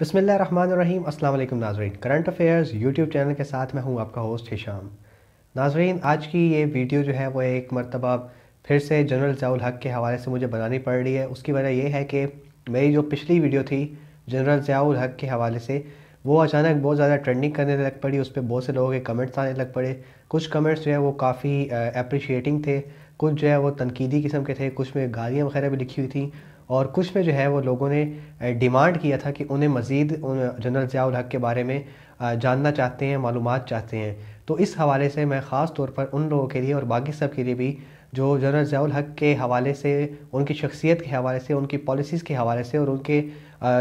बसमिल रहीम वालेकुम नाजरीन current affairs YouTube channel के साथ मैं हूं आपका होस्ट हिशाम नाजरीन आज की ये वीडियो जो है वो एक मरतबा फिर से जनरल ज़ियाल हक के हवाले से मुझे बनानी पड़ रही है उसकी वजह यह है कि मेरी जो पिछली वीडियो थी जनरल ज़ियाल हक के हवाले से वो अचानक बहुत ज़्यादा ट्रेंडिंग करने लग पड़ी उस पर बहुत से लोगों के कमेंट्स आने लग पड़े कुछ कमेंट्स जो है वो काफ़ी अप्रिशिएटिंग थे कुछ जो है वो तनकीदी किस्म के थे कुछ में गालियाँ वगैरह भी लिखी हुई थी और कुछ में जो है वो लोगों ने डिमांड किया था कि उन्हें मज़ीद उन जनरल ज़ियाउल हक के बारे में जानना चाहते हैं मालूम चाहते हैं तो इस हवाले से मैं ख़ास तौर पर उन लोगों के लिए और बाकी सब के लिए भी जो जनरल ज़ियाउल हक के हवाले से उनकी शख्सियत के हवाले से उनकी पॉलिसीज़ के हवाले से और उनके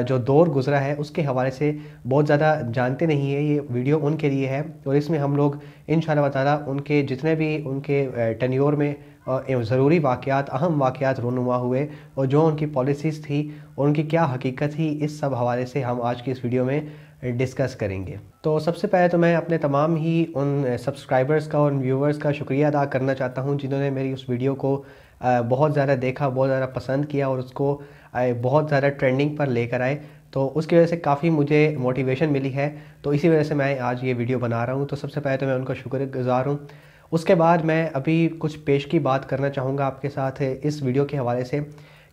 जो दौर गुजरा है उसके हवाले से बहुत ज़्यादा जानते नहीं है ये वीडियो उनके लिए है और इसमें हम लोग इन ताला उनके जितने भी उनके टनियोर में ज़रूरी वाक़ात अहम वाक़ात रोनुमा हुए और जो उनकी पॉलिसीज़ थी और उनकी क्या हकीकत थी इस सब हवाले से हम आज की इस वीडियो में डिस्कस करेंगे तो सबसे पहले तो मैं अपने तमाम ही उन सब्सक्राइबर्स का और व्यूवर्स का शुक्रिया अदा करना चाहता हूँ जिन्होंने मेरी उस वीडियो को बहुत ज़्यादा देखा बहुत ज़्यादा पसंद किया और उसको बहुत ज़्यादा ट्रेंडिंग पर लेकर आए तो उसकी वजह से काफ़ी मुझे मोटिवेशन मिली है तो इसी वजह से मैं आज ये वीडियो बना रहा हूँ तो सबसे पहले तो मैं उनका शुक्रगुजार हूँ उसके बाद मैं अभी कुछ पेश की बात करना चाहूँगा आपके साथ इस वीडियो के हवाले से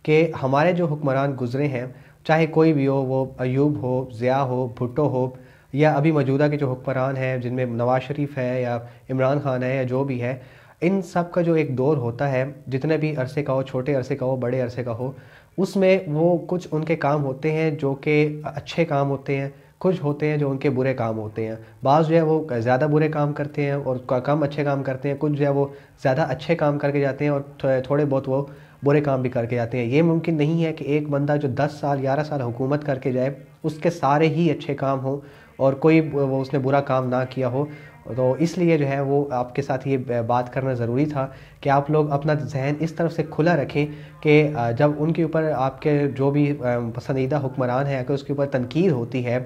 कि हमारे जो हुक्मरान गुजरे हैं चाहे कोई भी हो वो अयूब हो ज़िया हो भुट्टो हो या अभी मौजूदा के जो हुक्मरान हैं जिनमें नवाज शरीफ है या इमरान खान है या जो भी है इन सब का जो एक दौर होता है जितने भी अरसे का हो छोटे अरसे का हो बड़े अरसे का हो उसमें वो कुछ उनके काम होते हैं जो कि अच्छे काम होते हैं कुछ होते हैं जो उनके बुरे काम होते हैं बाज़ जो है वो ज़्यादा बुरे काम करते हैं और कम अच्छे काम करते हैं कुछ जो है वो ज़्यादा अच्छे काम करके जाते हैं और थोड़े बहुत वो बुरे काम भी करके जाते हैं ये मुमकिन नहीं है कि एक बंदा जो 10 साल 11 साल हुकूमत करके जाए उसके सारे ही अच्छे काम हो और कोई वो उसने बुरा काम ना किया हो तो इसलिए जो है वो आपके साथ ये बात करना ज़रूरी था कि आप लोग अपना जहन इस तरफ से खुला रखें कि जब उनके ऊपर आपके जो भी पसंदीदा हुक्मरान है अगर उसके ऊपर तनकीद होती है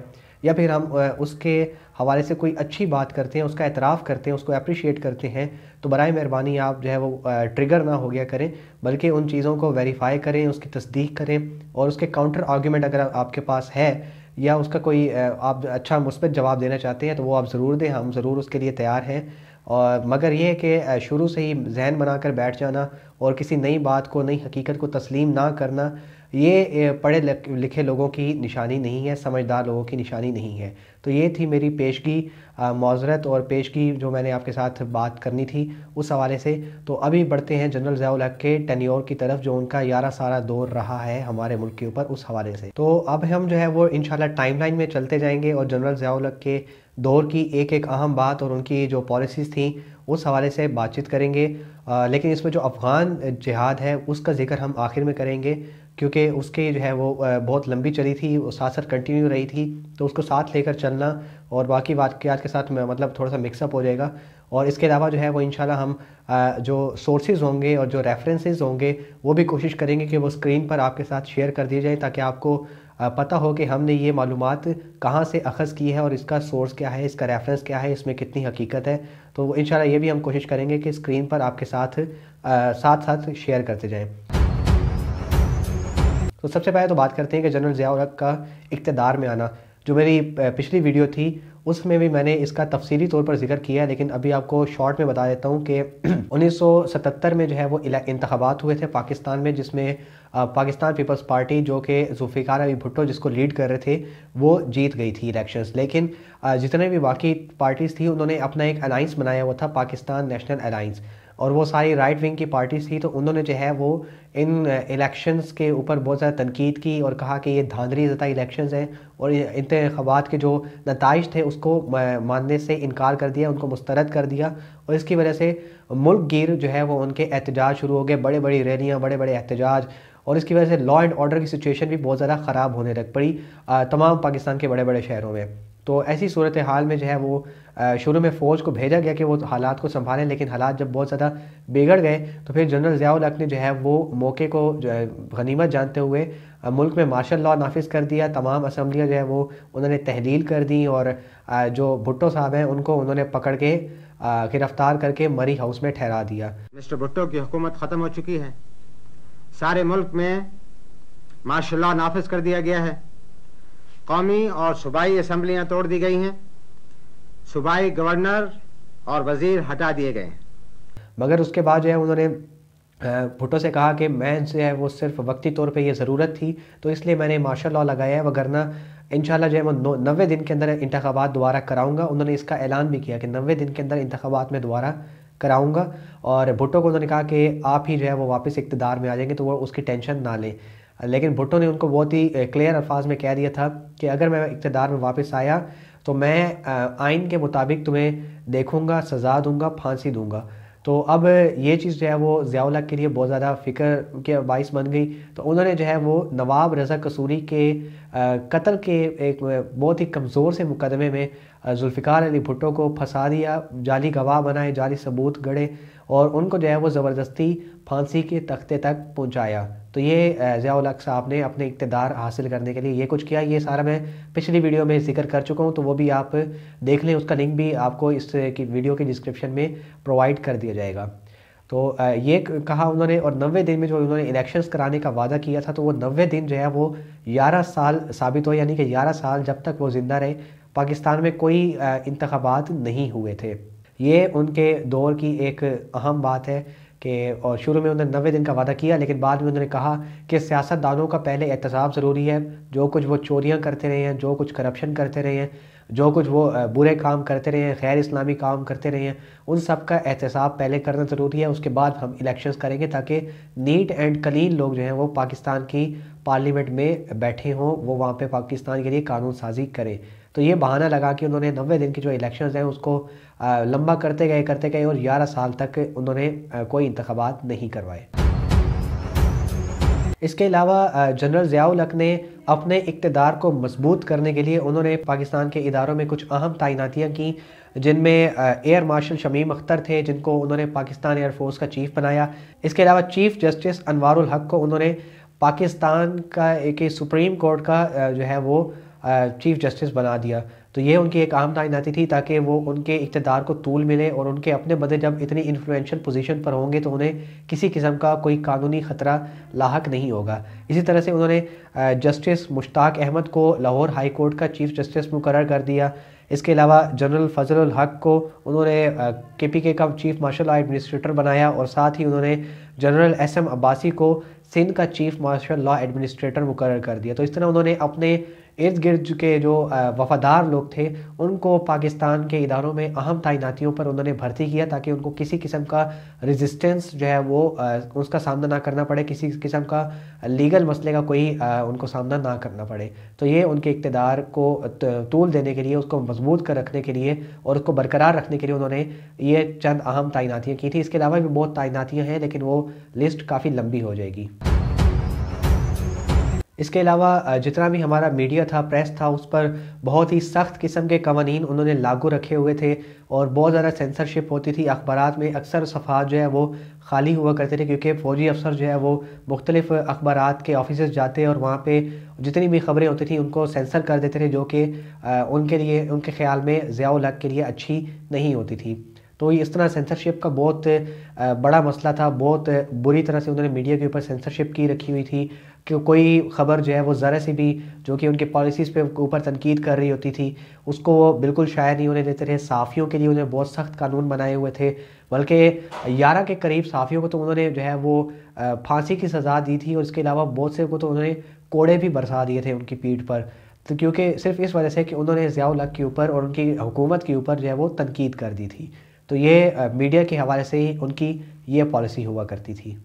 या फिर हम उसके हवाले से कोई अच्छी बात करते हैं उसका एतराफ़ करते हैं उसको अप्रिशिएट करते हैं तो बर मेहरबानी आप जो है वो ट्रिगर ना हो गया करें बल्कि उन चीज़ों को वेरीफाई करें उसकी तस्दीक करें और उसके काउंटर आर्ग्यूमेंट अगर आपके पास है या उसका कोई आप अच्छा मुस्बत जवाब देना चाहते हैं तो वो आप ज़रूर दें हम ज़रूर उसके लिए तैयार हैं और मगर यह है कि शुरू से ही जहन बनाकर बैठ जाना और किसी नई बात को नई हकीकत को तस्लीम ना करना ये पढ़े लिखे लोगों की निशानी नहीं है समझदार लोगों की निशानी नहीं है तो ये थी मेरी पेशगी मज़रत और पेशगी जो मैंने आपके साथ बात करनी थी उस हवाले से तो अभी बढ़ते हैं जनरल जयाल हक के टनियोर की तरफ जो उनका यारा सारा दौर रहा है हमारे मुल्क के ऊपर उस हवाले से तो अब हम जो है वो इन टाइमलाइन में चलते जाएंगे और जनरल जयाल हक के दौर की एक एक अहम बात और उनकी जो पॉलिसीज़ थी उस हवाले से बातचीत करेंगे आ, लेकिन इसमें जो अफ़गान जिहाद है उसका जिक्र हम आखिर में करेंगे क्योंकि उसकी जो है वो बहुत लंबी चली थी वो साथ साथ कंटिन्यू रही थी तो उसको साथ लेकर चलना और बाकी बात के साथ मतलब थोड़ा सा मिक्सअप हो जाएगा और इसके अलावा जो है वो इन हम जो सोर्सेज होंगे और जो रेफरेंसेज होंगे वो भी कोशिश करेंगे कि वो स्क्रीन पर आपके साथ शेयर कर दिए जाए ताकि आपको पता हो कि हमने ये मालूम कहाँ से अखज़ की है और इसका सोर्स क्या है इसका रेफरेंस क्या है इसमें कितनी हकीकत है तो इन ये भी हम कोशिश करेंगे कि स्क्रीन पर आपके साथ साथ साथ शेयर करते जाएँ तो सबसे पहले तो बात करते हैं कि जनरल ज़ियाउल हक का इकतदार में आना जो मेरी पिछली वीडियो थी उसमें भी मैंने इसका तफसीली तौर पर जिक्र किया है लेकिन अभी आपको शॉर्ट में बता देता हूँ कि 1977 में जो है वो इंतबात हुए थे पाकिस्तान में जिसमें पाकिस्तान पीपल्स पार्टी जो कि जुल्फ़िकार अली भुट्टो जिसको लीड कर रहे थे वो जीत गई थी इलेक्शंस लेकिन जितने भी बाकी पार्टीज़ थी उन्होंने अपना एक अलाइंस बनाया हुआ था पाकिस्तान नेशनल अलाइंस और वो सारी राइट विंग की पार्टीज़ थी तो उन्होंने जो है वो इन इलेक्शंस के ऊपर बहुत ज़्यादा तनकीद की और कहा कि ये धांधली ज़दा इलेक्शंस हैं और इंतबात के जो नतज थे उसको मानने से इनकार कर दिया उनको मुस्तरद कर दिया और इसकी वजह से मुल्क गिर जो है वो उनके एहतजाज शुरू हो गए बड़े बड़ी रैलियाँ बड़े बड़े एहतजाज और इसकी वजह से लॉ एंड ऑर्डर की सिचुएशन भी बहुत ज़्यादा ख़राब होने लग पड़ी तमाम पाकिस्तान के बड़े बड़े शहरों में तो ऐसी सूरत हाल में जो है वो शुरू में फ़ौज को भेजा गया कि वो हालात को संभालें लेकिन हालात जब बहुत ज़्यादा बिगड़ गए तो फिर जनरल ज़ियाउल हक ने जो है वो मौके को जो है गनीमत जानते हुए मुल्क में मार्शल लॉ नाफिज कर दिया तमाम असम्बलियाँ जो है वो उन्होंने तहलील कर दी और जो भुट्टो साहब हैं उनको उन्होंने पकड़ के गिरफ्तार करके मरी हाउस में ठहरा दिया मिस्टर भुट्टो की हुकूमत ख़त्म हो चुकी है सारे मुल्क में मार्शल लॉ नाफिज कर दिया गया है कौमी और सूबाई असम्बलियाँ तोड़ दी गई हैं सूबाई गवर्नर और वजीर हटा दिए गए मगर उसके बाद जो है उन्होंने भुट्टो से कहा कि मैं जो है वो सिर्फ वक्ती तौर पे ये ज़रूरत थी तो इसलिए मैंने मार्शल लॉ लगाया है वगरना इन जो है वो नबे दिन के अंदर इंतबात दोबारा कराऊंगा उन्होंने इसका ऐलान भी किया कि नबे दिन के अंदर इंतबात में दोबारा कराऊंगा और भुट्टो को उन्होंने कहा कि आप ही जो है वो वापस इकतदार में आ जाएंगे तो वो उसकी टेंशन ना लें लेकिन भुट्टो ने उनको बहुत ही क्लियर अल्फाज में कह दिया था कि अगर मैं इकतदार में वापस आया तो मैं आइन के मुताबिक तुम्हें देखूँगा सज़ा दूंगा फांसी दूंगा तो अब ये चीज़ जो है वो ज़ियाउलक के लिए बहुत ज़्यादा फ़िक्र के बाइस बन गई तो उन्होंने जो है वो नवाब रज़ा कसूरी के कत्ल के एक बहुत ही कमज़ोर से मुकदमे में जुल्फ़िकार अली भुट्टो को फंसा दिया जाली गवाह बनाए जाली सबूत गढ़े और उनको जो है वो ज़बरदस्ती फांसी के तख्ते तक पहुंचाया तो ये ज़ियाल साहब ने अपने इकतदार हासिल करने के लिए ये कुछ किया ये सारा मैं पिछली वीडियो में जिक्र कर चुका हूँ तो वो भी आप देख लें उसका लिंक भी आपको इस की वीडियो के डिस्क्रिप्शन में प्रोवाइड कर दिया जाएगा तो ये कहा उन्होंने और नबे दिन में जो उन्होंने इलेक्शंस कराने का वादा किया था तो वो नबे दिन जो है वो ग्यारह साल साबित हुए यानी कि ग्यारह साल जब तक वो ज़िंदा रहे पाकिस्तान में कोई इंतबात नहीं हुए थे ये उनके दौर की एक अहम बात है कि और शुरू में उन्होंने नबे दिन का वादा किया लेकिन बाद में उन्होंने कहा कि सियासतदानों का पहले एहतसाब ज़रूरी है जो कुछ वो चोरियाँ करते रहे हैं जो कुछ करप्शन करते रहे हैं जो कुछ वो बुरे काम करते रहे हैं गैर इस्लामी काम करते रहे हैं उन सब का एहतसाब पहले करना ज़रूरी है उसके बाद हम इलेक्शंस करेंगे ताकि नीट एंड क्लीन लोग जो हैं वो पाकिस्तान की पार्लियामेंट में बैठे हों वो वहाँ पे पाकिस्तान के लिए कानून साजी करें तो ये बहाना लगा कि उन्होंने नब्बे दिन की जो इलेक्शंस हैं उसको लंबा करते गए करते गए और ग्यारह साल तक उन्होंने कोई इंतबात नहीं करवाए इसके अलावा जनरल ज़ियाउल हक ने अपने इकतदार को मजबूत करने के लिए उन्होंने पाकिस्तान के इदारों में कुछ अहम तैनातियाँ की जिनमें एयर मार्शल शमीम अख्तर थे जिनको उन्होंने पाकिस्तान एयरफोर्स का चीफ बनाया इसके अलावा चीफ जस्टिस अनवारुल हक को उन्होंने पाकिस्तान का एक सुप्रीम कोर्ट का जो है वो चीफ जस्टिस बना दिया तो ये उनकी एक आम तैनाती थी ताकि वो उनके इकतदार को तूल मिले और उनके अपने बदले जब इतनी इन्फ्लुएंशियल पोजीशन पर होंगे तो उन्हें किसी किस्म का कोई कानूनी ख़तरा लाक नहीं होगा इसी तरह से उन्होंने जस्टिस मुश्ताक अहमद को लाहौर हाई कोर्ट का चीफ जस्टिस मुकर कर दिया इसके अलावा जनरल फजल हक को उन्होंने के पी के का चीफ मार्शल लॉ एडमिनिस्ट्रेटर बनाया और साथ ही उन्होंने जनरल एस एम अब्बासी को सिंध का चीफ मार्शल लॉ एडमिनिस्ट्रेटर मुकर कर दिया तो इस तरह उन्होंने अपने इर्द गिर्द के जो वफादार लोग थे उनको पाकिस्तान के इदारों में अहम तैनातियों पर उन्होंने भर्ती किया ताकि उनको किसी किस्म का रेजिस्टेंस जो है वो उसका सामना ना करना पड़े किसी किस्म का लीगल मसले का कोई उनको सामना ना करना पड़े तो ये उनके इकतदार को तूल देने के लिए उसको मजबूत कर रखने के लिए और उसको बरकरार रखने के लिए उन्होंने ये चंद अहम तैनातियाँ की थी इसके अलावा भी बहुत तैनातियाँ हैं लेकिन वो लिस्ट काफ़ी लंबी हो जाएगी इसके अलावा जितना भी हमारा मीडिया था प्रेस था उस पर बहुत ही सख्त किस्म के कवानीन उन्होंने लागू रखे हुए थे और बहुत ज़्यादा सेंसरशिप होती थी अखबार में अक्सर सफ़ात जो है वो खाली हुआ करते थे क्योंकि फ़ौजी अफसर जो है वो मुख्तलिफ़ अखबार के ऑफिस जाते और वहाँ पर जितनी भी ख़बरें होती थी उनको सेंसर कर देते थे जो कि उनके लिए उनके ख्याल में ज़ियालग के लिए अच्छी नहीं होती थी तो इस तरह सेंसरशिप का बहुत बड़ा मसला था बहुत बुरी तरह से उन्होंने मीडिया के ऊपर सेंसरशिप की रखी हुई थी कि कोई ख़बर जो है वो ज़रा सी भी जो कि उनके पॉलिसीज़ पे ऊपर तनकीद कर रही होती थी उसको वो बिल्कुल शायद नहीं होने देते थे साफ़ियों के लिए उन्हें बहुत सख्त कानून बनाए हुए थे बल्कि ग्यारह के करीब साफ़ियों को तो उन्होंने जो है वो फांसी की सज़ा दी थी और इसके अलावा बहुत से को तो उन्होंने कोड़े भी बरसा दिए थे उनकी पीठ पर तो क्योंकि सिर्फ इस वजह से कि उन्होंने ज़ियाउल हक के ऊपर और उनकी हुकूमत के ऊपर जो है वो तनकीद कर दी थी तो ये मीडिया के हवाले से ही उनकी ये पॉलिसी हुआ करती थी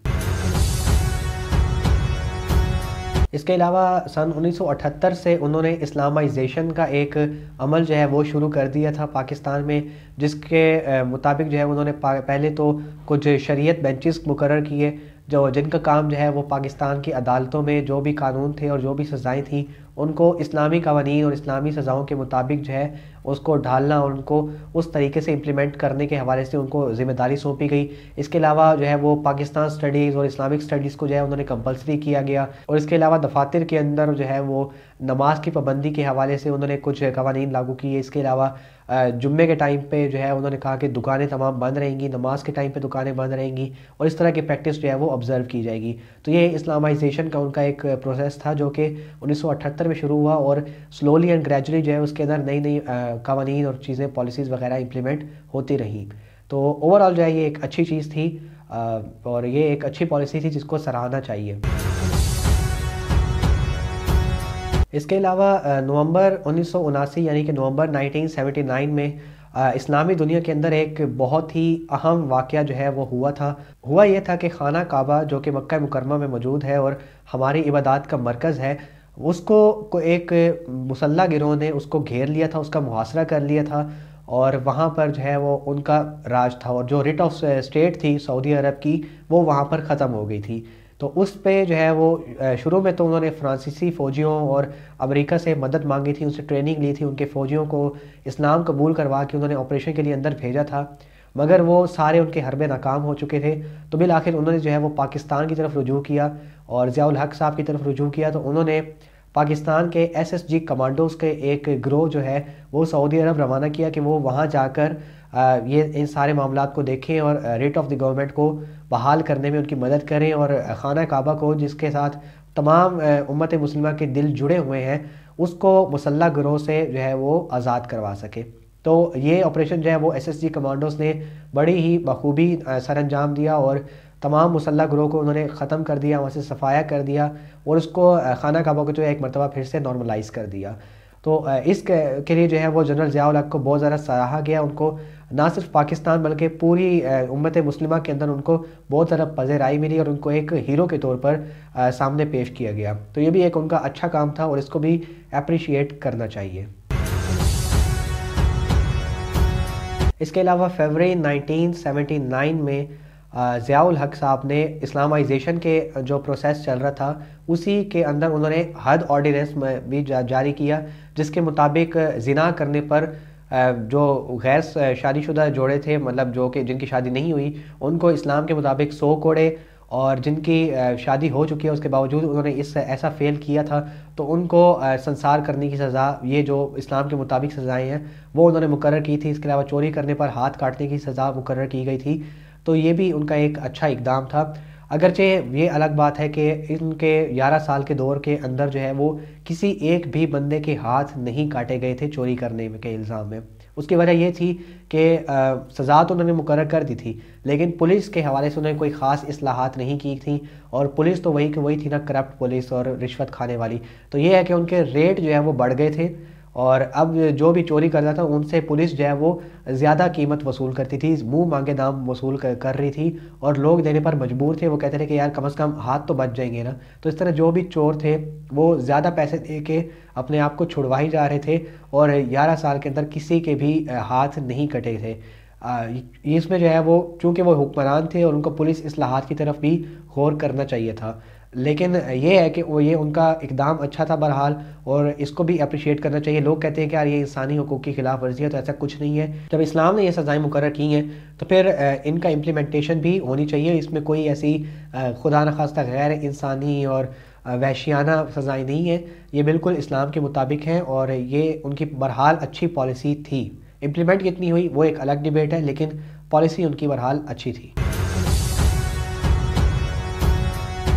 इसके अलावा सन 1978 से उन्होंने इस्लामाइजेशन का एक अमल जो है वो शुरू कर दिया था पाकिस्तान में जिसके मुताबिक जो है उन्होंने पहले तो कुछ शरीयत बेंचेस मुकर किए जो जिनका काम जो है वो पाकिस्तान की अदालतों में जो भी कानून थे और जो भी सज़ाएँ थीं उनको इस्लामी कवानी और इस्लामी सज़ाओं के मुताबिक जो है उसको ढालना और उनको उस तरीके से इम्प्लीमेंट करने के हवाले से उनको ज़िम्मेदारी सौंपी गई इसके अलावा जो है वो पाकिस्तान स्टडीज़ और इस्लामिक स्टडीज़ को जो है उन्होंने कंपलसरी किया गया और इसके अलावा दफातर के अंदर जो है वो नमाज की पाबंदी के हवाले से उन्होंने कुछ कवानी लागू किए इसके अलावा जुम्मे के टाइम पर जो है उन्होंने कहा कि दुकानें तमाम बंद रहेंगी नमाज़ के टाइम पर दुकानें बंद रहेंगी और इस तरह की प्रैक्टिस जो है वो ऑब्ज़र्व की जाएगी तो ये इस्लामाइजेशन का उनका एक प्रोसेस था जो कि उन्नीस 2017 में शुरू हुआ और स्लोली एंड ग्रेजुअली जो है उसके अंदर नई नई कवानी और चीज़ें पॉलिसीज़ वगैरह इम्प्लीमेंट होती रहीं तो ओवरऑल जो है ये एक अच्छी चीज़ थी और ये एक अच्छी पॉलिसी थी जिसको सराहना चाहिए इसके अलावा नवंबर उन्नीस यानी कि नवंबर 1979 में इस्लामी दुनिया के अंदर एक बहुत ही अहम वाक़ जो है वो हुआ था हुआ ये था कि खाना काबा जो कि मक्का मुकरमा में मौजूद है और हमारी इबादत का मरकज़ है उसको को एक मुसल्ला गिरोह ने उसको घेर लिया था उसका मुहासरा कर लिया था और वहाँ पर जो है वो उनका राज था और जो रिट ऑफ स्टेट थी सऊदी अरब की वो वहाँ पर ख़त्म हो गई थी तो उस पे जो है वो uh, शुरू में तो उन्होंने फ्रांसीसी फ़ौजियों और अमेरिका से मदद मांगी थी उनसे ट्रेनिंग ली थी उनके फ़ौजियों को इस्लाम कबूल करवा के उन्होंने ऑपरेशन के लिए अंदर भेजा था मगर वो सारे उनके हरबे नाकाम हो चुके थे तो बिल आखिर उन्होंने जो है वो पाकिस्तान की तरफ रुजू किया और ज़ियाउल हक साहब की तरफ रुजू किया तो उन्होंने पाकिस्तान के एसएसजी कमांडोज के एक ग्रोह जो है वो सऊदी अरब रवाना किया कि वो वहाँ जाकर ये इन सारे मामला को देखें और रेट ऑफ़ द गवर्नमेंट को बहाल करने में उनकी मदद करें और खाना काबा को जिसके साथ तमाम उम्मत मुसलमा के दिल जुड़े हुए हैं उसको मुसल्ह ग्रोह से जो है वो आज़ाद करवा सके तो ये ऑपरेशन जो है वो एसएसजी कमांडोज़ ने बड़ी ही बखूबी सर अंजाम दिया और तमाम मुसल्ह ग्रोह को उन्होंने ख़त्म कर दिया वहाँ से सफाया कर दिया और उसको खाना काबा को जो है एक मरतबा फिर से नॉर्मलाइज़ कर दिया तो इस के लिए जो है वो जनरल ज़ियाउल हक को बहुत ज़्यादा सराहा गया उनको ना सिर्फ पाकिस्तान बल्कि पूरी उम्मत मुस्लिमा के अंदर उनको बहुत ज़्यादा पजेराई मिली और उनको एक हीरो के तौर पर सामने पेश किया गया तो ये भी एक उनका अच्छा काम था और इसको भी अप्रिशिएट करना चाहिए इसके अलावा फरवरी 1979 में ज़ियाउल हक साहब ने इस्लामाइजेशन के जो प्रोसेस चल रहा था उसी के अंदर उन्होंने हद ऑर्डिनेंस में भी जा, जारी किया जिसके मुताबिक जिना करने पर जो गैर शादीशुदा जोड़े थे मतलब जो कि जिनकी शादी नहीं हुई उनको इस्लाम के मुताबिक सौ कोड़े और जिनकी शादी हो चुकी है उसके बावजूद उन्होंने इस ऐसा फ़ेल किया था तो उनको संसार करने की सज़ा ये जो इस्लाम के मुताबिक सज़ाएँ हैं वो उन्होंने मुकर की थी इसके अलावा चोरी करने पर हाथ काटने की सज़ा मुकर की गई थी तो ये भी उनका एक अच्छा इकदाम था अगरचे ये अलग बात है कि इनके ग्यारह साल के दौर के अंदर जो है वो किसी एक भी बंदे के हाथ नहीं काटे गए थे चोरी करने के इल्ज़ाम में उसकी वजह ये थी कि सज़ा तो उन्होंने मुकर कर दी थी लेकिन पुलिस के हवाले से उन्होंने कोई ख़ास असलाहत नहीं की थी और पुलिस तो वही की वही थी ना करप्ट पुलिस और रिश्वत खाने वाली तो ये है कि उनके रेट जो है वो बढ़ गए थे और अब जो भी चोरी कर रहा था उनसे पुलिस जो है वो ज़्यादा कीमत वसूल करती थी मुंह मांगे दाम वसूल कर, कर रही थी और लोग देने पर मजबूर थे वो कहते थे कि यार कम से कम हाथ तो बच जाएंगे ना तो इस तरह जो भी चोर थे वो ज़्यादा पैसे दे के अपने आप को छुड़वा ही जा रहे थे और ग्यारह साल के अंदर किसी के भी हाथ नहीं कटे थे इसमें जो है वो चूँकि वो हुक्मरान थे और उनको पुलिस असलाहत की तरफ भी गौर करना चाहिए था लेकिन ये है कि वो ये उनका इकदाम अच्छा था बहरहाल और इसको भी अप्रिशिएट करना चाहिए लोग कहते हैं कि यार ये इंसानी हकूक़ की खिलाफ वर्जी है तो ऐसा कुछ नहीं है जब इस्लाम ने ये सज़ाएँ मुकर की हैं तो फिर इनका इम्प्लीमेंटेशन भी होनी चाहिए इसमें कोई ऐसी खुदा न खास्ता गैर इंसानी और वैशियाना सज़ाएँ नहीं हैं ये बिल्कुल इस्लाम के मुताबिक हैं और ये उनकी बहरहाल अच्छी पॉलिसी थी इम्प्लीमेंट कितनी हुई वो एक अलग डिबेट है लेकिन पॉलिसी उनकी बहरहाल अच्छी थी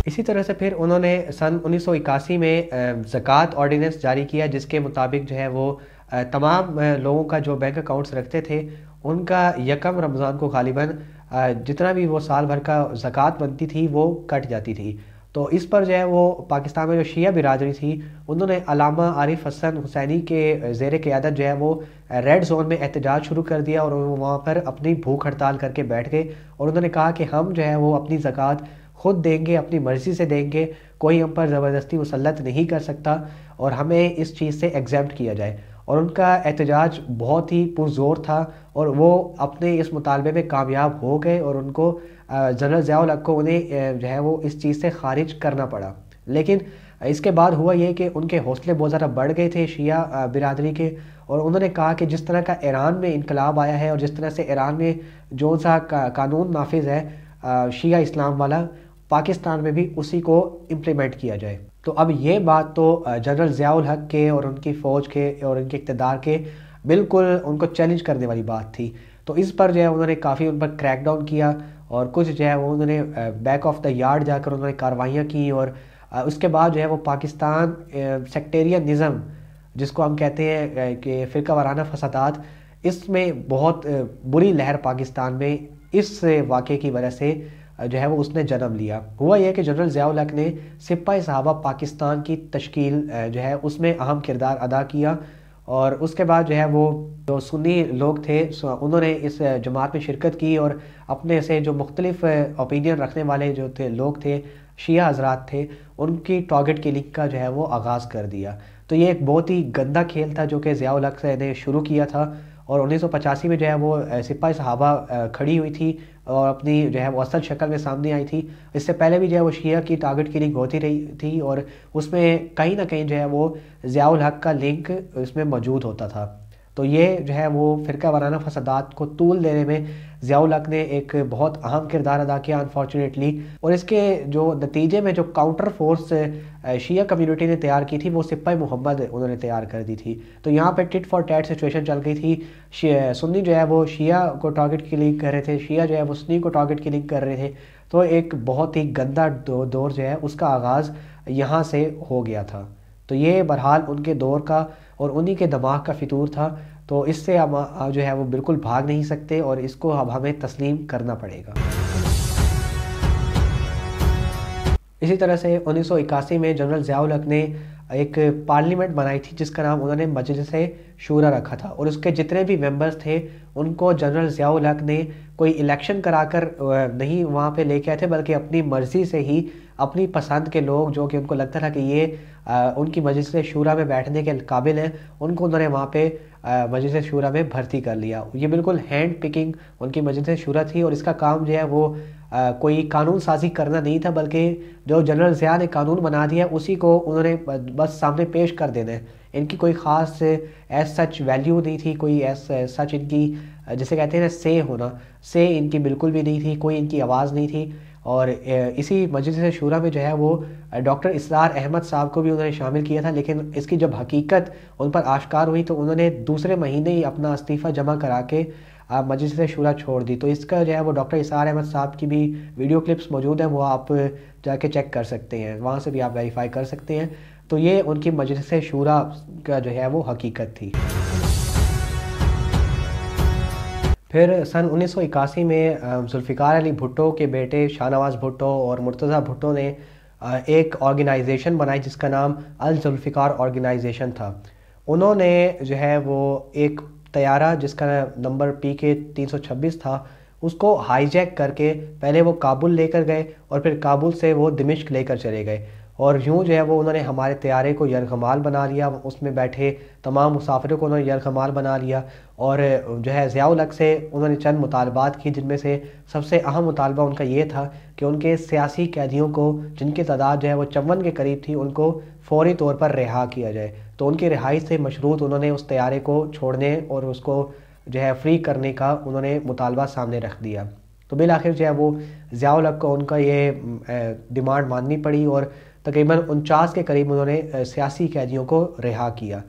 इसी तरह से फिर उन्होंने सन 1981 में ज़क़़त ऑर्डिनेंस जारी किया जिसके मुताबिक जो है वो तमाम लोगों का जो बैंक अकाउंट्स रखते थे उनका यकम रमज़ान को गालिबा जितना भी वो साल भर का ज़क़़त बनती थी वो कट जाती थी तो इस पर जो है वो पाकिस्तान में जो शिया बिरादरी थी उन्होंने अलामा आरिफ हसन हुसैनी के जेर क़्यादत जो है वो रेड जोन में एहतजाज शुरू कर दिया और वो वहाँ पर अपनी भूख हड़ताल करके बैठ गए और उन्होंने कहा कि हम जो है वो अपनी ज़क़़त खुद देंगे अपनी मर्ज़ी से देंगे कोई हम पर ज़बरदस्ती मुसलत नहीं कर सकता और हमें इस चीज़ से एग्जैम्प्ट किया जाए और उनका एहतजाज बहुत ही पुरजोर था और वो अपने इस मुतालबे में कामयाब हो गए और उनको जनरल ज़ियाल को उन्हें जो है वो इस चीज़ से खारिज करना पड़ा लेकिन इसके बाद हुआ ये कि उनके हौसले बहुत ज़्यादा बढ़ गए थे शिया बिरादरी के और उन्होंने कहा कि जिस तरह का ईरान में इनकलाब आया है और जिस तरह से ईरान में जो सा का, कानून नाफिज है शिया इस्लाम वाला पाकिस्तान में भी उसी को इम्प्लीमेंट किया जाए तो अब ये बात तो जनरल ज़ियाउल हक के और उनकी फ़ौज के और उनके इकतदार के बिल्कुल उनको चैलेंज करने वाली बात थी तो इस पर जो है उन्होंने काफ़ी उन पर क्रैकडाउन किया और कुछ जो है वो उन्होंने बैक ऑफ द यार्ड जाकर उन्होंने कार्रवाइयाँ की और उसके बाद जो है वो पाकिस्तान सेक्टेरियन निज़म जिसको हम कहते हैं कि फ़िरका वाराना फसादात इसमें बहुत बुरी लहर पाकिस्तान में इस वाक़े की वजह से जो है वो उसने जन्म लिया हुआ यह कि जनरल ज़ियाउल हक ने सिपाही साहबा पाकिस्तान की तश्कील जो है उसमें अहम किरदार अदा किया और उसके बाद जो है वो जो सुन्नी लोग थे उन्होंने इस जमात में शिरकत की और अपने से जो मुख्तलिफ ओपिनियन रखने वाले जो थे लोग थे शिया हजरात थे उनकी टारगेट किलिंग का जो है वो आगाज़ कर दिया तो ये एक बहुत ही गंदा खेल था जो कि ज़ियाउल हक ने शुरू किया था और उन्नीस में जो है वो सिपाही साहबा खड़ी हुई थी और अपनी जो है वो असल शक्ल में सामने आई थी इससे पहले भी जो है वो शिया की टारगेट की लिंक होती रही थी और उसमें कहीं ना कहीं जो है वो ज़ियाउल हक का लिंक इसमें मौजूद होता था तो ये जो है वो फ़िरका वाराना फसादात को तूल देने में ज़ियाउल हक ने एक बहुत अहम किरदार अदा किया अनफॉर्चुनेटली और इसके जो नतीजे में जो काउंटर फोर्स शिया कम्युनिटी ने तैयार की थी वो सिपा मोहम्मद उन्होंने तैयार कर दी थी तो यहाँ पर टिट फॉर टैट सिचुएशन चल गई थी सुन्नी जो है वो शिया को टारगेट की लिंक कर रहे थे शिया जो है वो सुन्नी को टारगेट की लिंक कर रहे थे तो एक बहुत ही गंदा दौर जो है उसका आगाज़ यहाँ से हो गया था तो ये बहरहाल उनके दौर का और उन्हीं के दिमाग का फितूर था तो इससे हम जो है वो बिल्कुल भाग नहीं सकते और इसको अब हमें तस्लीम करना पड़ेगा इसी तरह से उन्नीस में जनरल जयाउल हक ने एक पार्लियामेंट बनाई थी जिसका नाम उन्होंने मजलिस शूरा रखा था और उसके जितने भी मेंबर्स थे उनको जनरल जयाउल हक ने कोई इलेक्शन कराकर नहीं वहाँ पे लेके आए थे बल्कि अपनी मर्ज़ी से ही अपनी पसंद के लोग जो कि उनको लगता था कि ये उनकी मजलिस शूरा में बैठने के काबिल हैं उनको उन्होंने वहाँ पर मजलिस शुरा में भर्ती कर लिया ये बिल्कुल हैंड पिकिंग उनकी मजलिस शुरा थी और इसका काम जो है वो आ, कोई कानून साजी करना नहीं था बल्कि जो जनरल ज़िया ने कानून बना दिया उसी को उन्होंने बस सामने पेश कर देना है इनकी कोई ख़ास एज सच वैल्यू नहीं थी कोई एज सच इनकी जैसे कहते हैं ना से होना से इनकी बिल्कुल भी नहीं थी कोई इनकी आवाज़ नहीं थी और इसी मजलिस शुरा में जो है वो डॉक्टर इसरार अहमद साहब को भी उन्होंने शामिल किया था लेकिन इसकी जब हकीकत उन पर आश्कार हुई तो उन्होंने दूसरे महीने ही अपना इस्तीफ़ा जमा करा के मजलिस से शुरा छोड़ दी तो इसका जो है वो डॉक्टर इसार अहमद साहब की भी वीडियो क्लिप्स मौजूद हैं वो आप जाके चेक कर सकते हैं वहाँ से भी आप वेरीफाई कर सकते हैं तो ये उनकी मजलिस शुरा का जो है वो हकीकत थी फिर सन 1981 में जुल्फ़िकार अली भुट्टो के बेटे शाहनवाज भुट्टो और मुर्तज़ा भुट्टो ने एक ऑर्गेनाइजेशन बनाई जिसका नाम अल जुल्फ़िकार ऑर्गेनाइजेशन था उन्होंने जो है वो एक तैयारा जिसका नंबर पी के तीन सौ छब्बीस था उसको हाईजैक करके पहले वो काबुल लेकर गए और फिर काबुल से वो दिमिश्क लेकर चले गए और यूँ जो है वो उन्होंने हमारे त्यारे को यरगमाल बना लिया उसमें बैठे तमाम मुसाफिरों को उन्होंने यरगमाल बना लिया और जो है ज़ियालक से उन्होंने चंद मुतालबात की जिनमें से सबसे अहम मुतालबा उनका ये था कि उनके सियासी कैदियों को जिनकी तादाद जो है वो चौवन के करीब थी उनको फौरी तौर पर रिहा किया जाए तो उनकी रिहाई से मशरूत उन्होंने उस त्यारे को छोड़ने और उसको जो है फ्री करने का उन्होंने मुतालबा सामने रख दिया तो बिल आखिर जो है वो ज़ियालक को उनका ये डिमांड माननी पड़ी और तकरीबन उनचास के करीब उन्होंने सियासी कैदियों को रिहा किया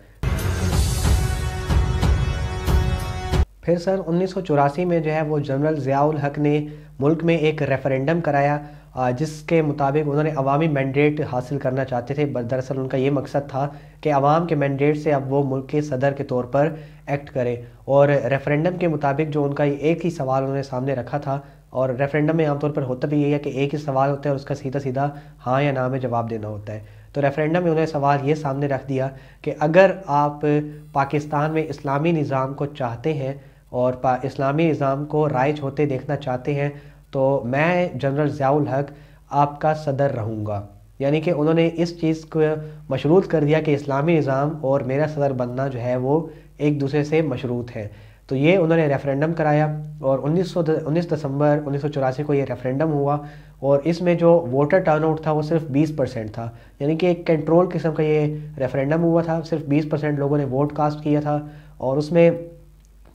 फिर सर उन्नीस में जो है वो जनरल ज़ियाउल हक ने मुल्क में एक रेफरेंडम कराया जिसके मुताबिक उन्होंने अवामी मैंडेट हासिल करना चाहते थे दरअसल उनका ये मकसद था कि अवाम के मैंडेट से अब वो मुल्क के सदर के तौर पर एक्ट करें और रेफरेंडम के मुताबिक जो उनका एक ही सवाल उन्होंने सामने रखा था और रेफरेंडम में आमतौर पर होता भी यही है कि एक ही सवाल होता है और उसका सीधा सीधा हाँ या ना में जवाब देना होता है तो रेफरेंडम में उन्होंने सवाल ये सामने रख दिया कि अगर आप पाकिस्तान में इस्लामी निज़ाम को चाहते हैं और इस्लामी निज़ाम को राइज होते देखना चाहते हैं तो मैं जनरल ज़ियाउल हक आपका सदर रहूँगा यानी कि उन्होंने इस चीज़ को मशरूत कर दिया कि इस्लामी निज़ाम और मेरा सदर बनना जो है वो एक दूसरे से मशरूत है तो ये उन्होंने रेफरेंडम कराया और 19 19 दिसंबर उन्नीस को ये रेफरेंडम हुआ और इसमें जो वोटर टर्नआउट था वो सिर्फ 20 परसेंट था यानी कि एक कंट्रोल किस्म का ये रेफरेंडम हुआ था सिर्फ 20 परसेंट लोगों ने वोट कास्ट किया था और उसमें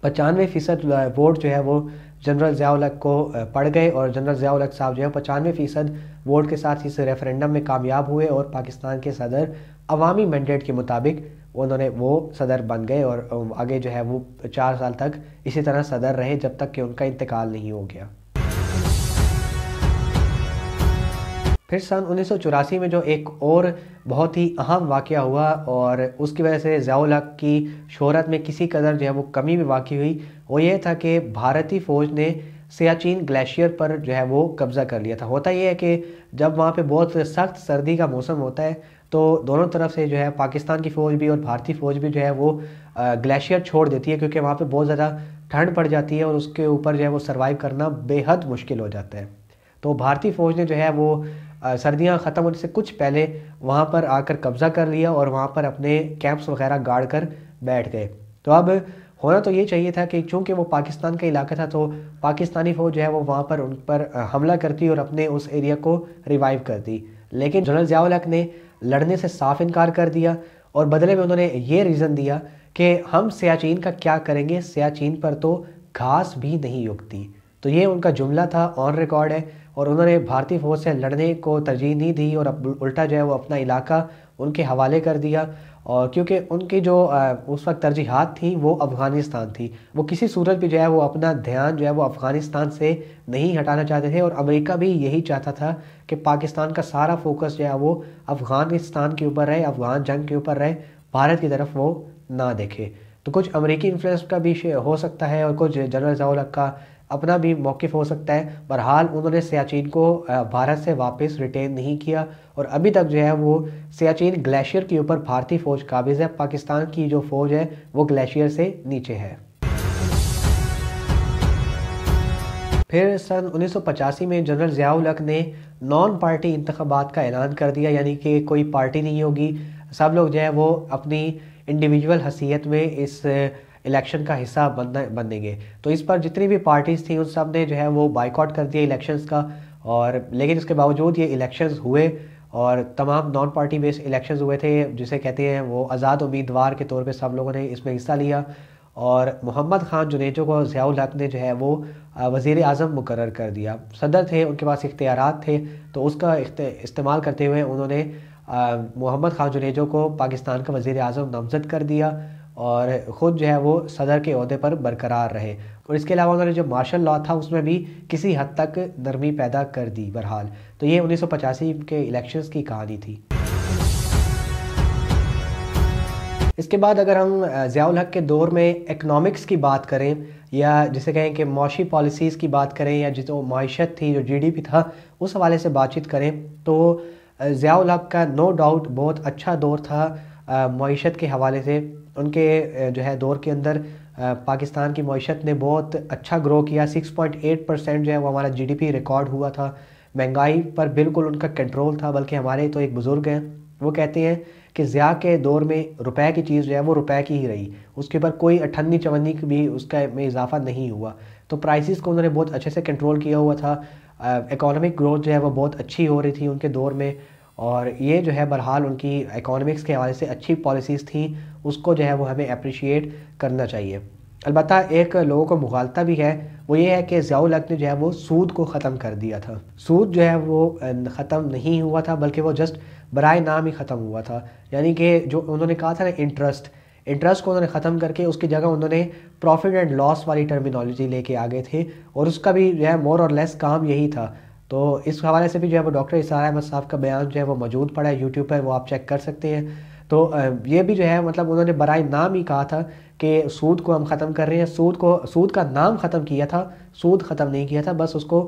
पचानवे फ़ीसद वोट जो है वो जनरल जियालग को पड़ गए और जनरल ज़ियालक साहब जो है पचानवे फ़ीसद वोट के साथ इस रेफरेंडम में कामयाब हुए और पाकिस्तान के सदर अवामी मैंडेट के मुताबिक उन्होंने वो सदर बन गए और आगे जो है वो चार साल तक इसी तरह सदर रहे जब तक कि उनका इंतकाल नहीं हो गया फिर सन उन्नीस में जो एक और बहुत ही अहम वाक़ हुआ और उसकी वजह से हक की शहरत में किसी कदर जो है वो कमी भी वाकई हुई वो ये था कि भारतीय फ़ौज ने सियाचिन ग्लेशियर पर जो है वो कब्ज़ा कर लिया था होता ये है कि जब वहाँ पे बहुत सख्त सर्दी का मौसम होता है तो दोनों तरफ से जो है पाकिस्तान की फ़ौज भी और भारतीय फ़ौज भी जो है वो ग्लेशियर छोड़ देती है क्योंकि वहाँ पे बहुत ज़्यादा ठंड पड़ जाती है और उसके ऊपर जो है वो सर्वाइव करना बेहद मुश्किल हो जाता है तो भारतीय फ़ौज ने जो है वो सर्दियाँ ख़त्म होने से कुछ पहले वहाँ पर आकर कब्ज़ा कर लिया और वहाँ पर अपने कैंप्स वगैरह गाड़ कर बैठ गए तो अब होना तो ये चाहिए था कि चूँकि वो पाकिस्तान का इलाका था तो पाकिस्तानी फ़ौज जो है वो वहाँ पर उन पर हमला करती और अपने उस एरिया को रिवाइव करती लेकिन जनरल जियालक ने लड़ने से साफ इनकार कर दिया और बदले में उन्होंने ये रीज़न दिया कि हम सियाचिन का क्या करेंगे सियाचिन पर तो घास भी नहीं उगती तो ये उनका जुमला था ऑन रिकॉर्ड है और उन्होंने भारतीय फ़ौज से लड़ने को तरजीह नहीं दी और उल्टा जो है वो अपना इलाका उनके हवाले कर दिया और क्योंकि उनकी जो उस वक्त तरजीहत थी वो अफ़गानिस्तान थी वो किसी सूरत भी जो है वो अपना ध्यान जो है वो अफ़गानिस्तान से नहीं हटाना चाहते थे और अमेरिका भी यही चाहता था कि पाकिस्तान का सारा फोकस जो है वो अफ़गानिस्तान के ऊपर रहे अफ़गान जंग के ऊपर रहे भारत की तरफ वो ना देखे तो कुछ अमेरिकी इन्फ्लुएंस का भी हो सकता है और कुछ जनरल जाओलक का अपना भी मौक़ हो सकता है बहरहाल उन्होंने सियाचिन को भारत से वापस रिटेन नहीं किया और अभी तक जो है वो सियाचिन ग्लेशियर के ऊपर भारतीय फ़ौज काबिज़ है पाकिस्तान की जो फ़ौज है वो ग्लेशियर से नीचे है फिर सन उन्नीस में जनरल ज़ियाउल हक ने नॉन पार्टी इंतबात का ऐलान कर दिया यानी कि कोई पार्टी नहीं होगी सब लोग जो है वो अपनी इंडिविजुअल हसीियत में इस इलेक्शन का हिस्सा बनना बनेंगे तो इस पर जितनी भी पार्टीज़ थी उन सब ने जो है वो बाइकआउट कर दिया इलेक्शंस का और लेकिन इसके बावजूद ये इलेक्शंस हुए और तमाम नॉन पार्टी बेस्ड इलेक्शंस हुए थे जिसे कहते हैं वो आज़ाद उम्मीदवार के तौर पर सब लोगों ने इसमें हिस्सा लिया और मोहम्मद ख़ान जुनेजो को ज़ियाउल हक ने जो है वो वज़ी अजम मुकर कर दिया सदर थे उनके पास इख्तियार थे तो उसका इस्तेमाल करते हुए उन्होंने मोहम्मद ख़ान जुनेजो को पाकिस्तान का वज़ी अजम नामज़द कर दिया और ख़ुद जो है वो सदर के अहदे पर बरकरार रहे और इसके अलावा उन्होंने जो मार्शल लॉ था उसमें भी किसी हद तक नरमी पैदा कर दी बहरहाल तो ये उन्नीस के इलेक्शंस की कहानी थी इसके बाद अगर हम ज़ियाल हक के दौर में इकनॉमिक्स की बात करें या जिसे कहें कि मौशी पॉलिसीज़ की बात करें या जो मीशत थी जो जीडीपी था उस हवाले से बातचीत करें तो ज़ियाल हक का नो डाउट बहुत अच्छा दौर था मीशत के हवाले से उनके जो है दौर के अंदर पाकिस्तान की मीशत ने बहुत अच्छा ग्रो किया 6.8 परसेंट जो है वो हमारा जीडीपी रिकॉर्ड हुआ था महंगाई पर बिल्कुल उनका कंट्रोल था बल्कि हमारे तो एक बुज़ुर्ग हैं वो कहते हैं कि ज़िया के दौर में रुपए की चीज़ जो है वो रुपए की ही रही उसके ऊपर कोई अठन्नी चवन्नी भी उसका में इजाफा नहीं हुआ तो प्राइसिस को उन्होंने बहुत अच्छे से कंट्रोल किया हुआ था इकोनॉमिक ग्रोथ जो है वो बहुत अच्छी हो रही थी उनके दौर में और ये जो है बहरहाल उनकी इकोनॉमिक्स के हवाले से अच्छी पॉलिसीज़ थी उसको जो है वो हमें अप्रिशिएट करना चाहिए अलबत् एक लोगों को मुगालता भी है वो ये है कि ज़ियाउल ने जो है वो सूद को ख़त्म कर दिया था सूद जो है वो ख़त्म नहीं हुआ था बल्कि वो जस्ट बरए नाम ही ख़त्म हुआ था यानी कि जो उन्होंने कहा था ना इंटरेस्ट इंटरेस्ट को उन्होंने ख़त्म करके उसकी जगह उन्होंने प्रॉफिट एंड लॉस वाली टर्मिनोलॉजी लेके आ गए थे और उसका भी जो है मोर और लेस काम यही था तो इस हवाले से भी जो है वो डॉक्टर इसार अहमद साहब का बयान जो है वो मौजूद पड़ा है यूट्यूब पर वो आप चेक कर सकते हैं तो ये भी जो है मतलब उन्होंने बरए नाम ही कहा था कि सूद को हम ख़त्म कर रहे हैं सूद को सूद का नाम ख़त्म किया था सूद ख़त्म नहीं किया था बस उसको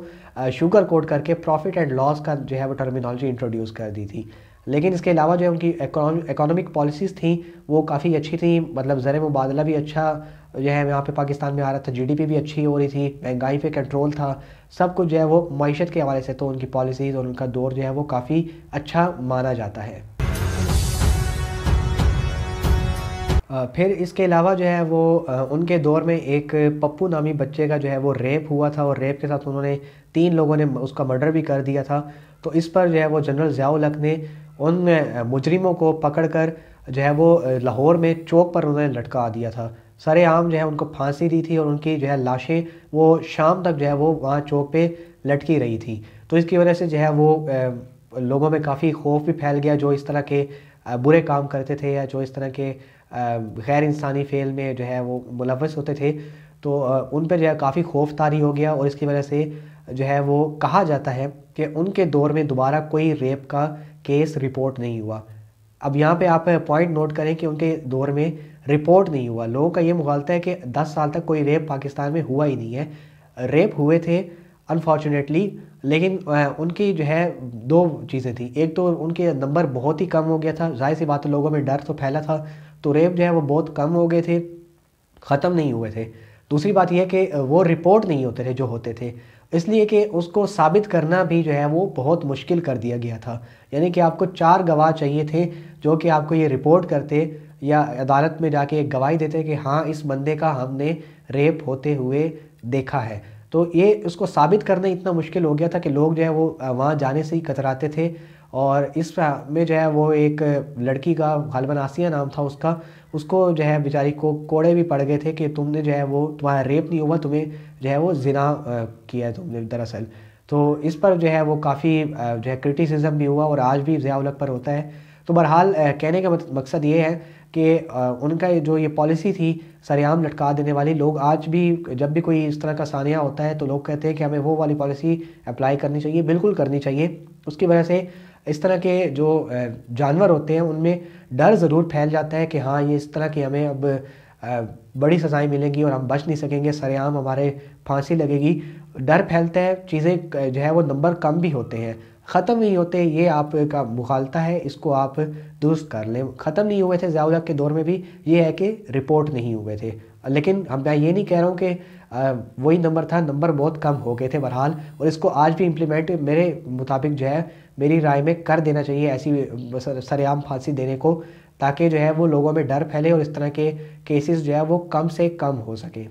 शुगर कोट करके प्रॉफिट एंड लॉस का जो है वो टर्मिनोलॉजी इंट्रोड्यूस कर दी थी लेकिन इसके अलावा जो है उनकी इकोनॉमिक पॉलिसीज़ थी वो काफ़ी अच्छी थी मतलब ज़र मुबादला भी अच्छा जो है यहाँ पे पाकिस्तान में आ रहा था जीडीपी भी अच्छी हो रही थी महंगाई पे कंट्रोल था सब कुछ जो है वो मीशत के हवाले से तो उनकी पॉलिसीज़ और उनका दौर जो है वो काफ़ी अच्छा माना जाता है फिर इसके अलावा जो है वो उनके दौर में एक पप्पू नामी बच्चे का जो है वो रेप हुआ था और रेप के साथ उन्होंने तीन लोगों ने उसका मर्डर भी कर दिया था तो इस पर जो है वो जनरल ज़ियाउलक ने उन मुजरिमों को पकड़ कर जो है वो लाहौर में चौक पर उन्होंने लटका दिया था सारे आम जो है उनको फांसी दी थी और उनकी जो है लाशें वो शाम तक जो है वो वहाँ चौक पे लटकी रही थी तो इसकी वजह से जो है वो लोगों में काफ़ी खौफ भी फैल गया जो इस तरह के बुरे काम करते थे या जो इस तरह के गैर इंसानी फेल में जो है वो मुलवस होते थे तो उन पर जो है काफ़ी खौफ तारी हो गया और इसकी वजह से जो है वो कहा जाता है कि उनके दौर में दोबारा कोई रेप का केस रिपोर्ट नहीं हुआ अब यहाँ पे आप पॉइंट नोट करें कि उनके दौर में रिपोर्ट नहीं हुआ लोगों का ये मुखालता है कि 10 साल तक कोई रेप पाकिस्तान में हुआ ही नहीं है रेप हुए थे अनफॉर्चुनेटली लेकिन उनकी जो है दो चीज़ें थी एक तो उनके नंबर बहुत ही कम हो गया था जाहिर सी बात लोगों में डर तो फैला था तो रेप जो है वो बहुत कम हो गए थे ख़त्म नहीं हुए थे दूसरी बात यह है कि वो रिपोर्ट नहीं होते थे जो होते थे इसलिए कि उसको साबित करना भी जो है वो बहुत मुश्किल कर दिया गया था यानी कि आपको चार गवाह चाहिए थे जो कि आपको ये रिपोर्ट करते या अदालत में जाके एक गवाही देते कि हाँ इस बंदे का हमने रेप होते हुए देखा है तो ये उसको साबित करना इतना मुश्किल हो गया था कि लोग जो है वो वहाँ जाने से ही कतराते थे और इस में जो है वो एक लड़की का गालबन आसिया नाम था उसका उसको जो है बेचारी को कोड़े भी पड़ गए थे कि तुमने जो है वो तुम्हारा रेप नहीं हुआ तुम्हें जो है वो जिना किया है तुमने दरअसल तो इस पर जो है वो काफ़ी जो है क्रिटिसिज्म भी हुआ और आज भी ज़ियाउलक पर होता है तो बहरहाल कहने का मकसद ये है कि उनका जो ये पॉलिसी थी सरेआम लटका देने वाली लोग आज भी जब भी कोई इस तरह का सानिया होता है तो लोग कहते हैं कि हमें वो वाली पॉलिसी अप्लाई करनी चाहिए बिल्कुल करनी चाहिए उसकी वजह से इस तरह के जो जानवर होते हैं उनमें डर ज़रूर फैल जाता है कि हाँ ये इस तरह की हमें अब बड़ी सज़ाएं मिलेंगी और हम बच नहीं सकेंगे सरेआम हमारे फांसी लगेगी डर फैलता है चीज़ें जो है वो नंबर कम भी होते हैं ख़त्म नहीं होते ये आप का मुखालता है इसको आप दुरुस्त कर लें ख़त्म नहीं हुए थे ज्यादा के दौर में भी ये है कि रिपोर्ट नहीं हुए थे लेकिन हम मैं ये नहीं कह रहा हूँ कि वही नंबर था नंबर बहुत कम हो गए थे बहरहाल और इसको आज भी इम्प्लीमेंट मेरे मुताबिक जो है मेरी राय में कर देना चाहिए ऐसी सरेआम फांसी देने को ताकि जो है वो लोगों में डर फैले और इस तरह के केसेस जो है वो कम से कम हो सके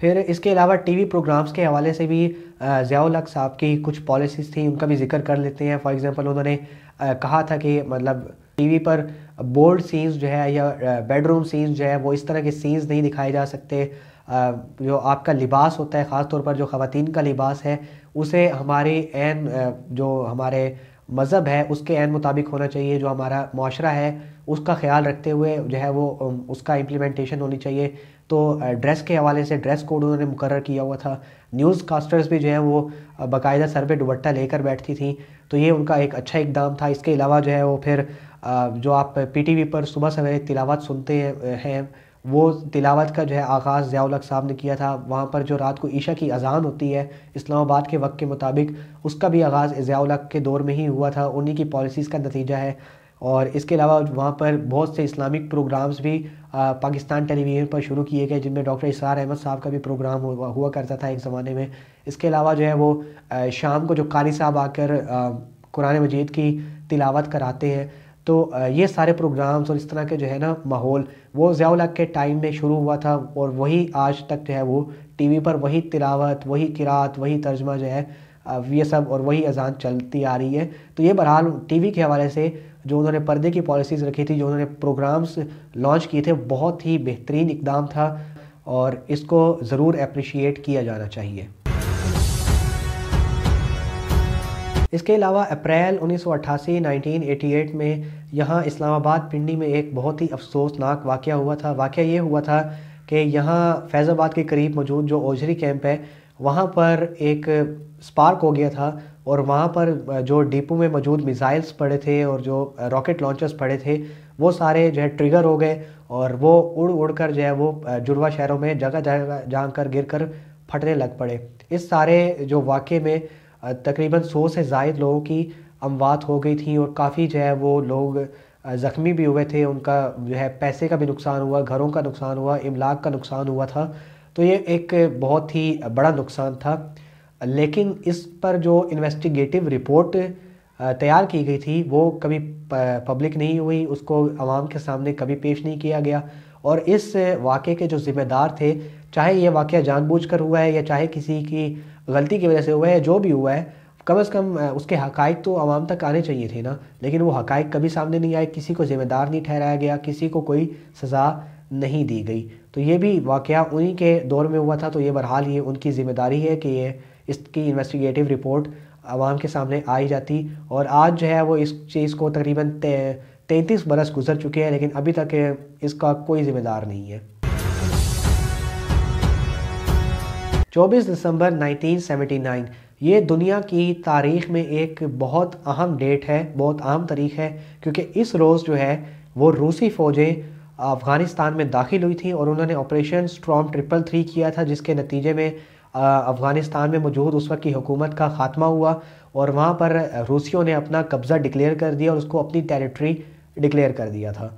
फिर इसके अलावा टीवी प्रोग्राम्स के हवाले से भी ज़ियाउल हक साहब की कुछ पॉलिसीज़ थी उनका भी जिक्र कर लेते हैं फॉर एग्ज़ाम्पल उन्होंने कहा था कि मतलब टीवी पर बोल्ड सीन्स जो है या बेडरूम सीन्स जो है वो इस तरह के सीन्स नहीं दिखाए जा सकते जो आपका लिबास होता है ख़ास तौर पर जो ख़वान का लिबास है उसे हमारे एन जो हमारे मज़हब है उसके एन मुताबिक होना चाहिए जो हमारा माशरा है उसका ख्याल रखते हुए जो है वो उसका इम्प्लीमेंटेशन होनी चाहिए तो ड्रेस के हवाले से ड्रेस कोड उन्होंने मुकर किया हुआ था न्यूज़ कास्टर्स भी जो है वो बाकायदा सर पे दुबट्टा लेकर बैठती थी तो ये उनका एक अच्छा इकदाम था इसके अलावा जो है वो फिर जो आप वी पर सुबह सवेरे तिलावत सुनते हैं वो तिलावत का जो है आगाज़ ज़ियालक साहब ने किया था वहाँ पर जो रात को ईशा की अजान होती है इस्लामाबाद के वक्त के मुताबिक उसका भी आगाज़ ज़ियालक के दौर में ही हुआ था उन्हीं की पॉलिसीज़ का नतीजा है और इसके अलावा वहाँ पर बहुत से इस्लामिक प्रोग्राम्स भी पाकिस्तान टेलीविज़न पर शुरू किए गए जिनमें डॉक्टर इसरार अहमद साहब का भी प्रोग्राम हुआ हुआ करता था एक ज़माने में इसके अलावा जो है वो शाम को जो कारी साहब आकर कुरान मजीद की तिलावत कराते हैं तो ये सारे प्रोग्राम्स और इस तरह के जो है ना माहौल वो ज़ियालक के टाइम में शुरू हुआ था और वही आज तक जो है वो टीवी पर वही तिलावत वही किरात वही तर्जमा जो है ये सब और वही अजान चलती आ रही है तो ये बहरहाल टीवी के हवाले से जो उन्होंने पर्दे की पॉलिसीज़ रखी थी जो उन्होंने प्रोग्राम्स लॉन्च किए थे बहुत ही बेहतरीन इकदाम था और इसको ज़रूर अप्रिशिएट किया जाना चाहिए इसके अलावा अप्रैल 1988-1988 में यहाँ इस्लामाबाद पिंडी में एक बहुत ही अफसोसनाक वाक़ हुआ था वाक़ ये हुआ था कि यहाँ फैज़ाबाद के करीब मौजूद जो ओजरी कैंप है वहाँ पर एक स्पार्क हो गया था और वहाँ पर जो डिपो में मौजूद मिज़ाइल्स पड़े थे और जो रॉकेट लॉन्चर्स पड़े थे वो सारे जो है ट्रिगर हो गए और वो उड़ उड़ कर जो है वो जुड़वा शहरों में जगह जगह जा कर गिर कर फटने लग पड़े इस सारे जो वाक़े में तकरीबन सौ से जायद लोगों की अमवात हो गई थी और काफ़ी जो है वो लोग ज़ख्मी भी हुए थे उनका जो है पैसे का भी नुकसान हुआ घरों का नुकसान हुआ इमलाक का नुकसान हुआ था तो ये एक बहुत ही बड़ा नुकसान था लेकिन इस पर जो इन्वेस्टिगेटिव रिपोर्ट तैयार की गई थी वो कभी पब्लिक नहीं हुई उसको आवाम के सामने कभी पेश नहीं किया गया और इस वाक़े के जो ज़िम्मेदार थे चाहे ये वाक़ जानबूझ कर हुआ है या चाहे किसी की गलती की वजह से हुआ है जो भी हुआ है कम अज़ कम उसके हकाइक तो आवाम तक आने चाहिए थे ना लेकिन वो हकाइक कभी सामने नहीं आए किसी को ज़िम्मेदार नहीं ठहराया गया किसी को कोई सज़ा नहीं दी गई तो ये भी वाक़ उन्हीं के दौर में हुआ था तो ये बहरहाल ये उनकी ज़िम्मेदारी है कि ये इसकी इन्वेस्टिगेटिव रिपोर्ट आवाम के सामने आई जाती और आज जो है वो इस चीज़ को तकरीबन तैंतीस बरस गुजर चुके हैं लेकिन अभी तक इसका कोई ज़िम्मेदार नहीं है 24 दिसंबर 1979 ये दुनिया की तारीख में एक बहुत अहम डेट है बहुत अहम तारीख है क्योंकि इस रोज़ जो है वो रूसी फ़ौजें अफ़गानिस्तान में दाखिल हुई थी और उन्होंने ऑपरेशन स्ट्रॉम ट्रिपल थ्री किया था जिसके नतीजे में अफ़गानिस्तान में मौजूद उस वक्त की हुकूमत का ख़ात्मा हुआ और वहाँ पर रूसियों ने अपना कब्ज़ा डिक्लेयर कर दिया और उसको अपनी टेरिटरी डिक्लेयर कर दिया था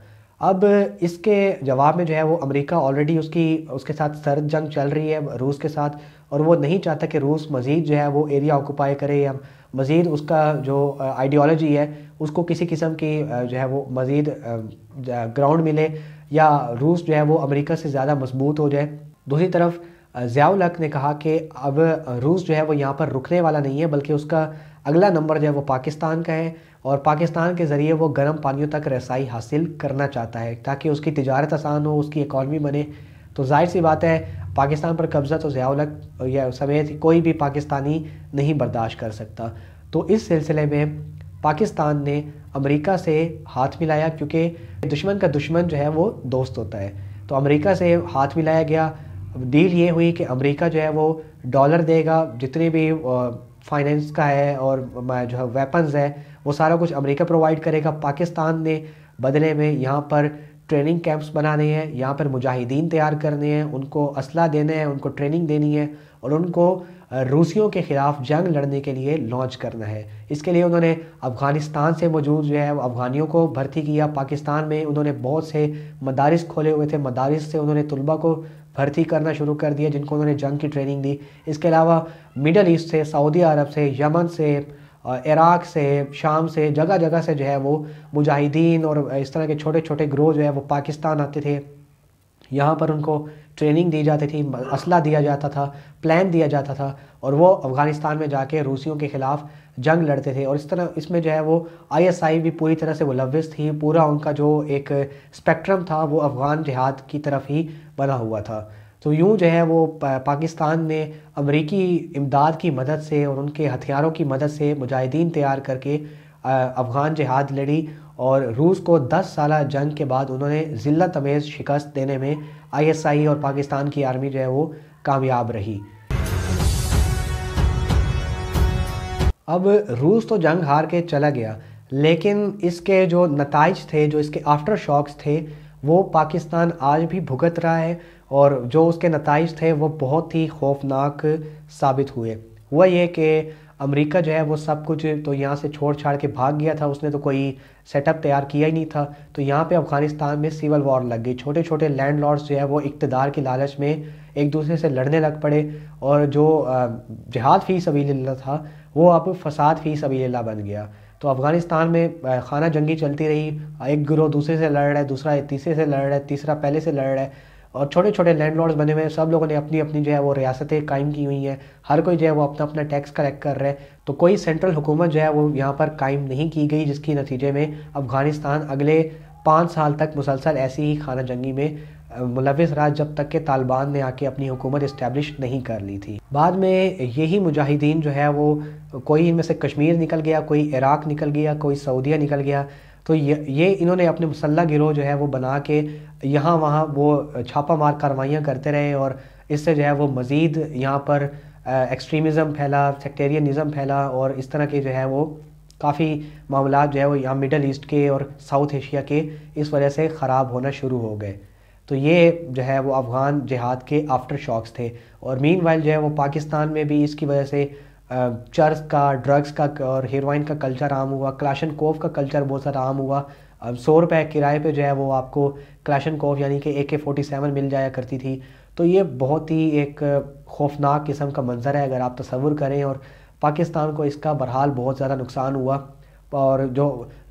अब इसके जवाब में जो है वो अमेरिका ऑलरेडी उसकी उसके साथ सर्द जंग चल रही है रूस के साथ और वो नहीं चाहता कि रूस मज़ीद जो है वो एरिया ऑक्यूपाई करे या मज़ीद उसका जो आइडियोलॉजी है उसको किसी किस्म की जो है वो मज़ीद ग्राउंड मिले या रूस जो है वो अमेरिका से ज़्यादा मजबूत हो जाए दूसरी तरफ ज़ियाउल ने कहा कि अब रूस जो है वो यहाँ पर रुकने वाला नहीं है बल्कि उसका अगला नंबर जो है वो पाकिस्तान का है और पाकिस्तान के ज़रिए वो गर्म पानियों तक रसाई हासिल करना चाहता है ताकि उसकी तजारत आसान हो उसकी इकॉनमी बने तो जाहिर सी बात है पाकिस्तान पर कब्ज़ा तो ज़ियालक या समेत कोई भी पाकिस्तानी नहीं बर्दाश्त कर सकता तो इस सिलसिले में पाकिस्तान ने अमेरिका से हाथ मिलाया क्योंकि दुश्मन का दुश्मन जो है वो दोस्त होता है तो अमेरिका से हाथ मिलाया गया डील ये हुई कि अमेरिका जो है वो डॉलर देगा जितने भी फाइनेंस का है और जो है वेपन्स है वो सारा कुछ अमेरिका प्रोवाइड करेगा पाकिस्तान ने बदले में यहाँ पर ट्रेनिंग कैंप्स बनाने हैं यहाँ पर मुजाहिदीन तैयार करने हैं उनको असला देने हैं उनको ट्रेनिंग देनी है और उनको रूसियों के ख़िलाफ़ जंग लड़ने के लिए लॉन्च करना है इसके लिए उन्होंने अफ़गानिस्तान से मौजूद जो है अफ़गानियों को भर्ती किया पाकिस्तान में उन्होंने बहुत से मदारस खोले हुए थे मदारस से उन्होंने तलबा को भर्ती करना शुरू कर दिया जिनको उन्होंने जंग की ट्रेनिंग दी इसके अलावा मिडल ईस्ट से सऊदी अरब से यमन से इराक़ से शाम से जगह जगह से जो है वो मुजाहिदीन और इस तरह के छोटे छोटे ग्रोह जो है वो पाकिस्तान आते थे यहाँ पर उनको ट्रेनिंग दी जाती थी असला दिया जाता था प्लान दिया जाता था और वो अफ़गानिस्तान में जाके रूसियों के ख़िलाफ़ जंग लड़ते थे और इस तरह इसमें जो है वो आईएसआई भी पूरी तरह से मुलविस थी पूरा उनका जो एक स्पेक्ट्रम था वो अफ़गान जिहाद की तरफ ही बना हुआ था तो यूँ जो है वो पाकिस्तान ने अमरीकी इमदाद की मदद से और उनके हथियारों की मदद से मुजाहिदीन तैयार करके अफ़गान जहाद लड़ी और रूस को 10 साल जंग के बाद उन्होंने ज़िल्ला तमेज़ शिकस्त देने में आईएसआई और पाकिस्तान की आर्मी जो है वो कामयाब रही अब रूस तो जंग हार के चला गया लेकिन इसके जो नतज थे जो इसके आफ्टर शॉक्स थे वो पाकिस्तान आज भी भुगत रहा है और जो उसके नतज थे वो बहुत ही खौफनाक साबित हुए हुआ ये कि अमेरिका जो है वो सब कुछ तो यहाँ से छोड़ छाड़ के भाग गया था उसने तो कोई सेटअप तैयार किया ही नहीं था तो यहाँ पे अफ़गानिस्तान में सिविल वॉर लग गई छोटे छोटे लैंड लॉर्ड्स जो है वो इकतदार की लालच में एक दूसरे से लड़ने लग पड़े और जो जहाद फ़ी सबील्ला था वो अब फसाद फ़ी सबील्ला बन गया तो अफ़गानिस्तान में खाना जंगी चलती रही एक ग्रोह दूसरे से लड़ रहा है दूसरा तीसरे से लड़ रहा है तीसरा पहले से लड़ रहा है और छोटे छोटे लैंडलॉर्ड्स बने हुए हैं सब लोगों ने अपनी अपनी जो है वो रियासतें कायम की हुई हैं हर कोई जो है वो अपना अपना टैक्स कलेक्ट कर रहे हैं तो कोई सेंट्रल हुकूमत जो है वो यहाँ पर कायम नहीं की गई जिसकी नतीजे में अफ़गानिस्तान अगले पाँच साल तक मुसलसल ऐसी ही खाना जंगी में मुलविस राज जब तक के तालिबान ने आके अपनी हुकूमत इस्टेब्लिश नहीं कर ली थी बाद में यही मुजाहिदीन जो है वो कोई इनमें से कश्मीर निकल गया कोई इराक़ निकल गया कोई सऊदिया निकल गया तो ये ये इन्होंने अपने मुसल्ला गिरोह जो है वो बना के यहाँ वहाँ वो छापा मार कार्रवाइयाँ करते रहे और इससे जो है वो मज़ीद यहाँ पर एक्सट्रीमिज़म फैला सेक्टेरियनिज़म फैला और इस तरह के जो है वो काफ़ी मामला जो है वो यहाँ मिडल ईस्ट के और साउथ एशिया के इस वजह से ख़राब होना शुरू हो गए तो ये जो है वो अफ़गान जिहाद के आफ्टर शॉक्स थे और मीन वाइल जो है वो पाकिस्तान में भी इसकी वजह से चर्च का ड्रग्स का और हेरोइन का कल्चर आम हुआ क्लाशन कोफ का कल्चर बहुत सारा आम हुआ अब सौ रुपये किराए पे जो है वो आपको क्लाशन कोफ यानी कि ए के फोर्टी सेवन मिल जाया करती थी तो ये बहुत ही एक खौफनाक किस्म का मंज़र है अगर आप तस्वुर करें और पाकिस्तान को इसका बहरहाल बहुत ज़्यादा नुकसान हुआ और जो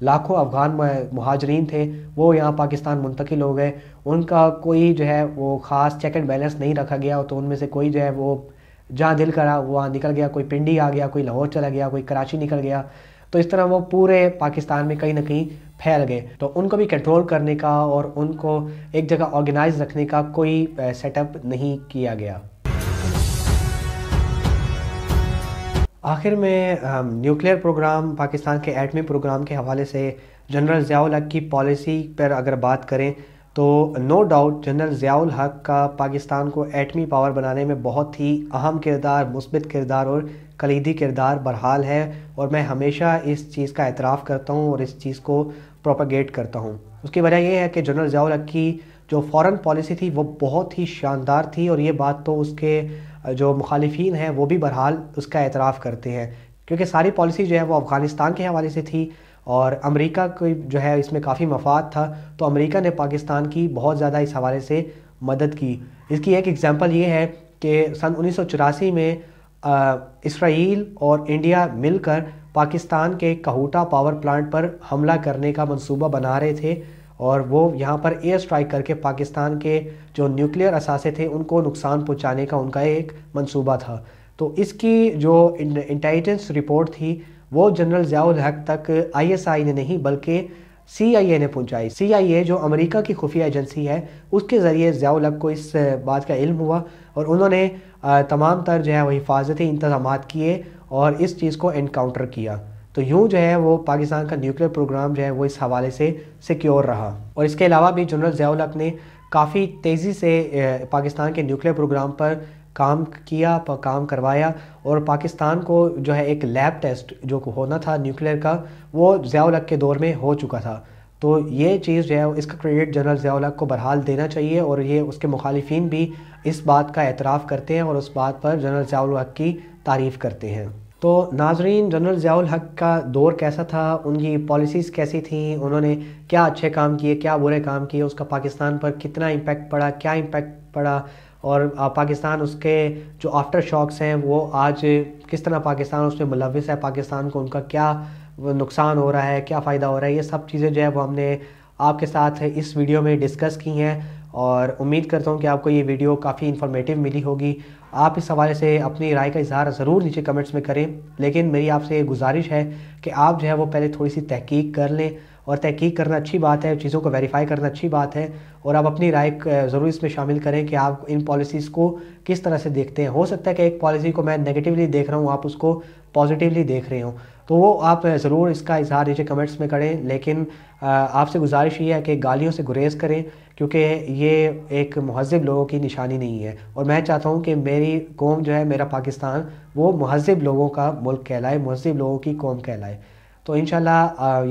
लाखों अफ़गान महाजरीन थे वो यहाँ पाकिस्तान मुंतकिल हो गए उनका कोई जो है वो ख़ास चेक एंड बैलेंस नहीं रखा गया तो उनमें से कोई जो है वो जहाँ दिल करा वहाँ निकल गया कोई पिंडी आ गया कोई लाहौर चला गया कोई कराची निकल गया तो इस तरह वो पूरे पाकिस्तान में कहीं ना कहीं फैल गए तो उनको भी कंट्रोल करने का और उनको एक जगह ऑर्गेनाइज रखने का कोई सेटअप नहीं किया गया आखिर में न्यूक्लियर प्रोग्राम पाकिस्तान के एटमी प्रोग्राम के हवाले से जनरल ज़ियाउल हक की पॉलिसी पर अगर बात करें तो नो डाउट जनरल ज़ियाउल हक का पाकिस्तान को एटमी पावर बनाने में बहुत ही अहम किरदार मुस्बित किरदार और कलीदी किरदार बरहाल है और मैं हमेशा इस चीज़ का एतराफ़ करता हूँ और इस चीज़ को प्रोपागेट करता हूँ उसकी वजह यह है कि जनरल ज़ियाउल हक की जो फॉरेन पॉलिसी थी वो बहुत ही शानदार थी और ये बात तो उसके जो मुखालफन हैं वो भी बहरहाल उसका एतराफ़ करते हैं क्योंकि सारी पॉलिसी जो है वो अफ़गानिस्तान के हवाले से थी और अमेरिका को जो है इसमें काफ़ी मफाद था तो अमेरिका ने पाकिस्तान की बहुत ज़्यादा इस हवाले से मदद की इसकी एक एग्ज़ाम्पल ये है कि सन उन्नीस में इसराइल और इंडिया मिलकर पाकिस्तान के कहूटा पावर प्लांट पर हमला करने का मंसूबा बना रहे थे और वो यहाँ पर एयर स्ट्राइक करके पाकिस्तान के जो न्यूक्लियर असासे थे उनको नुकसान पहुँचाने का उनका एक मंसूबा था तो इसकी जो इंटेलिजेंस रिपोर्ट थी वो जनरल ज़ियाउल हक तक आईएसआई ने नहीं बल्कि सीआईए ने पहुंचाई सीआईए जो अमेरिका की खुफिया एजेंसी है उसके ज़रिए ज़ियाउल हक को इस बात का इल्म हुआ और उन्होंने तमाम तर जो है वो हिफाजती इंतजाम किए और इस चीज़ को इनकाउंटर किया तो यूँ जो है वो पाकिस्तान का न्यूक्लियर प्रोग्राम जो है वो इस हवाले से सिक्योर रहा और इसके अलावा भी जनरल जयाउल हक ने काफ़ी तेज़ी से पाकिस्तान के न्यूक्लियर प्रोग्राम पर काम किया काम करवाया और पाकिस्तान को जो है एक लैब टेस्ट जो होना था न्यूक्लियर का वो ज़ियालक के दौर में हो चुका था तो ये चीज़ जो है इसका क्रेडिट जनरल ज़ियालक को बहाल देना चाहिए और ये उसके मुखालफी भी इस बात का एतराफ़ करते हैं और उस बात पर जनरल ज़ियालक की तारीफ़ करते हैं तो नाजरीन जनरल ज़ियाउल का दौर कैसा था उनकी पॉलिसीज़ कैसी थी उन्होंने क्या अच्छे काम किए क्या बुरे काम किए उसका पाकिस्तान पर कितना इम्पेक्ट पड़ा क्या इम्पेक्ट पड़ा और पाकिस्तान उसके जो आफ्टर शॉक्स हैं वो आज किस तरह पाकिस्तान उसमें मुलविस है पाकिस्तान को उनका क्या नुकसान हो रहा है क्या फ़ायदा हो रहा है ये सब चीज़ें जो है वो हमने आपके साथ इस वीडियो में डिस्कस की हैं और उम्मीद करता हूँ कि आपको ये वीडियो काफ़ी इन्फॉर्मेटिव मिली होगी आप इस हवाले से अपनी राय का इजहार ज़रूर नीचे कमेंट्स में करें लेकिन मेरी आपसे ये गुजारिश है कि आप जो है वो पहले थोड़ी सी तहकीक कर लें और तहकीक करना अच्छी बात है चीज़ों को वेरीफाई करना अच्छी बात है और आप अपनी राय ज़रूर इसमें शामिल करें कि आप इन पॉलिसीज़ को किस तरह से देखते हैं हो सकता है कि एक पॉलिसी को मैं नेगेटिवली देख रहा हूँ आप उसको पॉजिटिवली देख रहे हो तो वो आप ज़रूर इसका इजहार नीचे कमेंट्स में करें लेकिन आपसे गुजारिश ये है कि गालियों से गुरेज करें क्योंकि ये एक महजब लोगों की निशानी नहीं है और मैं चाहता हूँ कि मेरी कौम जो है मेरा पाकिस्तान वो महजब लोगों का मुल्क कहलाए महजब लोगों की कौम कहलाए तो इन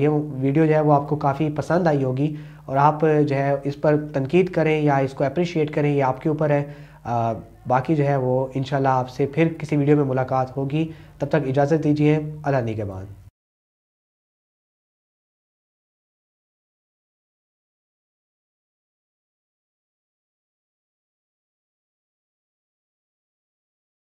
ये वीडियो जो है वो आपको काफ़ी पसंद आई होगी और आप जो है इस पर तनकीद करें या इसको अप्रिशिएट करें ये आपके ऊपर है आ, बाकी जो है वो इन आपसे फिर किसी वीडियो में मुलाकात होगी तब तक इजाज़त दीजिए अल्लाह निगेबान